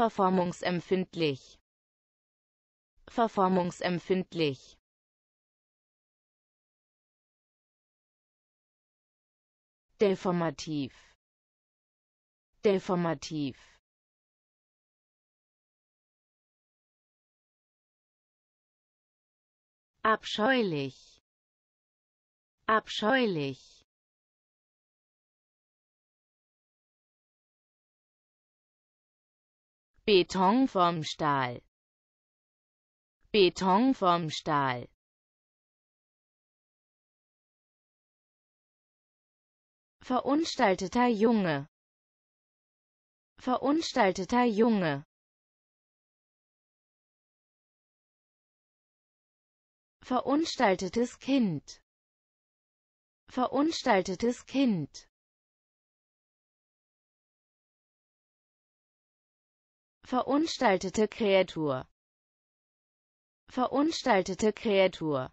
verformungsempfindlich verformungsempfindlich deformativ deformativ abscheulich abscheulich Beton vom Stahl. Beton vom Stahl. Verunstalteter Junge. Verunstalteter Junge. Verunstaltetes Kind. Verunstaltetes Kind. verunstaltete Kreatur verunstaltete Kreatur